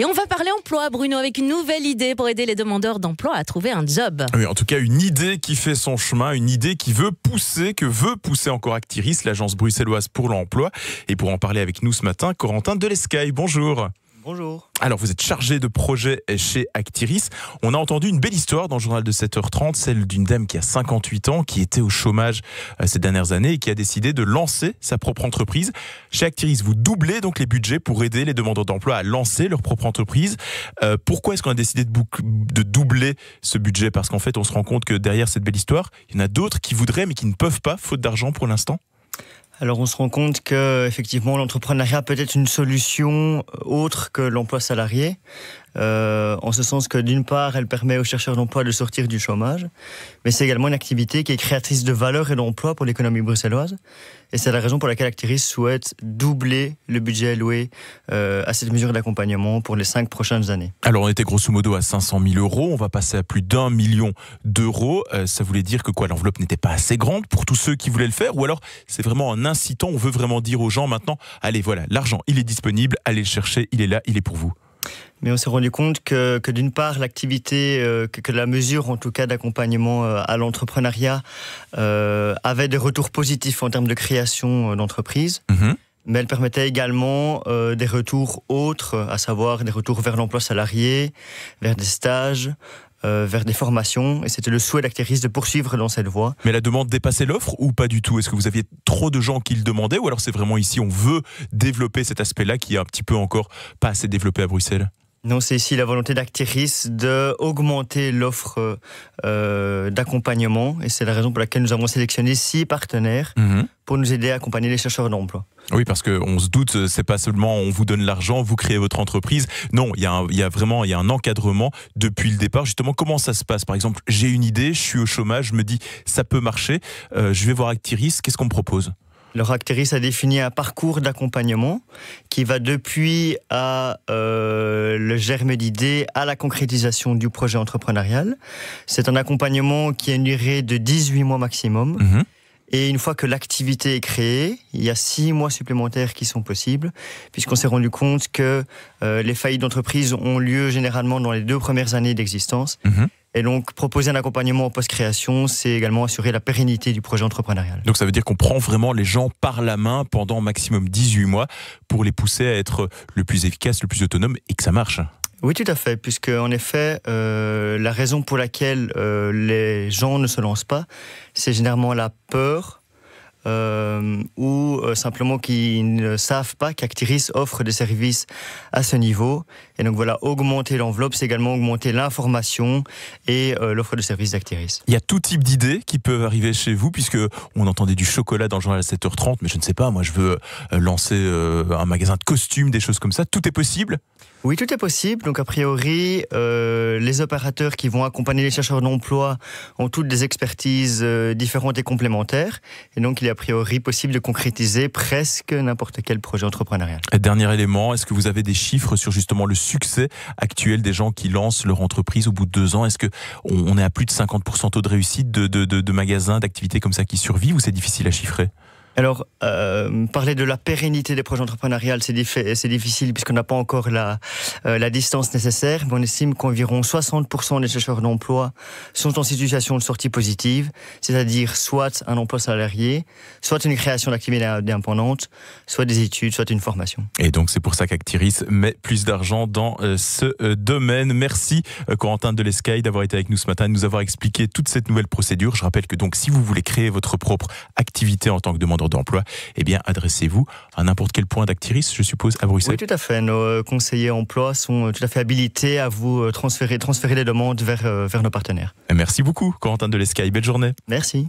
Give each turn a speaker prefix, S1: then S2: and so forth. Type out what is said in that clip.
S1: Et on va parler emploi, Bruno, avec une nouvelle idée pour aider les demandeurs d'emploi à trouver un job.
S2: Ah oui, en tout cas, une idée qui fait son chemin, une idée qui veut pousser, que veut pousser encore Actiris, l'agence bruxelloise pour l'emploi. Et pour en parler avec nous ce matin, Corentin Delescaille, bonjour. Bonjour. Alors, vous êtes chargé de projet chez Actiris. On a entendu une belle histoire dans le journal de 7h30, celle d'une dame qui a 58 ans, qui était au chômage euh, ces dernières années et qui a décidé de lancer sa propre entreprise. Chez Actiris, vous doublez donc les budgets pour aider les demandeurs d'emploi à lancer leur propre entreprise. Euh, pourquoi est-ce qu'on a décidé de doubler ce budget Parce qu'en fait, on se rend compte que derrière cette belle histoire, il y en a d'autres qui voudraient mais qui ne peuvent pas, faute d'argent pour l'instant.
S1: Alors on se rend compte que effectivement l'entrepreneuriat peut être une solution euh, autre que l'emploi salarié, euh, en ce sens que d'une part elle permet aux chercheurs d'emploi de sortir du chômage, mais c'est également une activité qui est créatrice de valeur et d'emploi pour l'économie bruxelloise, et c'est la raison pour laquelle Actiris souhaite doubler le budget alloué euh, à cette mesure d'accompagnement pour les cinq prochaines années.
S2: Alors on était grosso modo à 500 000 euros, on va passer à plus d'un million d'euros. ça voulait dire que quoi, l'enveloppe n'était pas assez grande pour tous ceux qui voulaient le faire, ou alors c'est vraiment un incitant, on veut vraiment dire aux gens maintenant, allez voilà, l'argent, il est disponible, allez le chercher, il est là, il est pour vous.
S1: Mais on s'est rendu compte que, d'une part, l'activité, euh, que, la mesure en tout cas d'accompagnement euh, à l'entrepreneuriat euh, avait des retours positifs en termes de création d'entreprise, mhm. mais elle permettait également des retours autres, à savoir des retours vers l'emploi salarié, vers des stages, euh, vers des formations. Et c'était le souhait d'acteuriste de poursuivre
S2: dans cette voie. Mais la demande dépassait l'offre ou pas du tout Est-ce que vous aviez trop de gens qui le demandaient ou alors c'est vraiment ici on veut développer cet aspect-là qui est un petit peu encore pas assez développé à Bruxelles
S1: non, c'est ici la volonté d'Actiris d'augmenter l'offre euh, d'accompagnement et c'est la raison pour laquelle nous avons sélectionné six partenaires mhm. pour nous aider à accompagner les chercheurs d'emploi.
S2: Oui, parce qu'on se doute, c'est pas seulement on vous donne l'argent, vous créez votre entreprise. Non, il y, a vraiment a un encadrement depuis le départ. Justement, comment ça se passe Par exemple, j'ai une idée, je suis au chômage, je me dis ça peut marcher, euh, je vais voir Actiris, qu'est-ce qu'on me propose leur a défini un
S1: parcours d'accompagnement qui va depuis euh, le germe d'idées à la concrétisation du projet entrepreneurial. C'est un accompagnement qui a une durée de 18 mois maximum. Mhm. Et une fois que l'activité est créée, il y a six mois supplémentaires qui sont possibles, puisqu'on s'est rendu compte que euh, les faillites d'entreprise ont lieu généralement dans les deux premières années d'existence. Mhm. Et donc, proposer un accompagnement en post-création, c'est également assurer la pérennité du projet entrepreneurial.
S2: Donc, ça veut dire qu'on prend vraiment les gens par la main pendant maximum 18 mois pour les pousser à être le plus efficace, le plus autonome et que ça marche.
S1: Oui, tout à fait, puisque en effet, euh, la raison pour laquelle euh, les gens ne se lancent pas, c'est généralement la peur euh, ou simplement qu'ils ne savent pas qu'Actiris offre des services à ce niveau. Et donc voilà, augmenter l'enveloppe, c'est également augmenter l'information et l'offre de services d'Actiris.
S2: Il y a tout type d'idées qui peuvent arriver chez vous, puisque on entendait du chocolat dans le journal à 7h30, mais je ne sais pas, moi je veux lancer un magasin de costumes, des choses comme ça. Tout est possible
S1: oui, tout est possible. Donc, a priori, euh, les opérateurs qui vont accompagner les chercheurs d'emploi ont toutes des expertises euh, différentes et complémentaires. Et donc, il est a priori possible de concrétiser presque n'importe quel projet entrepreneurial.
S2: Et dernier élément, est-ce que vous avez des chiffres sur justement le succès actuel des gens qui lancent leur entreprise au bout de deux ans Est-ce qu'on on est à plus de 50% taux de réussite de, de magasins, d'activités comme ça qui survivent ou c'est difficile à chiffrer
S1: alors, euh, parler de la pérennité des projets entrepreneuriales, c'est difficile puisqu'on n'a pas encore euh, la, distance nécessaire, mais on estime qu'environ 60% des chercheurs d'emploi sont en situation de sortie positive, c'est-à-dire soit un emploi salarié, soit une création d'activité indépendante,
S2: soit des études, soit une formation. Et donc, c'est pour ça qu'Actiris met plus d'argent dans euh, ce domaine. Merci, Corentin l'Escaille d'avoir été avec nous ce matin et de nous avoir expliqué toute cette nouvelle procédure. Je rappelle que donc, si vous voulez créer votre propre activité en tant que demandeur, d'emploi, eh bien, adressez-vous à n'importe quel point d'Actiris, je suppose, à Bruxelles.
S1: Oui, tout à fait. Nos euh, conseillers emploi sont euh, tout à fait habilités à vous euh, transférer, transférer les demandes vers, nos partenaires.
S2: Merci beaucoup, Corentin de Belle journée.
S1: Merci.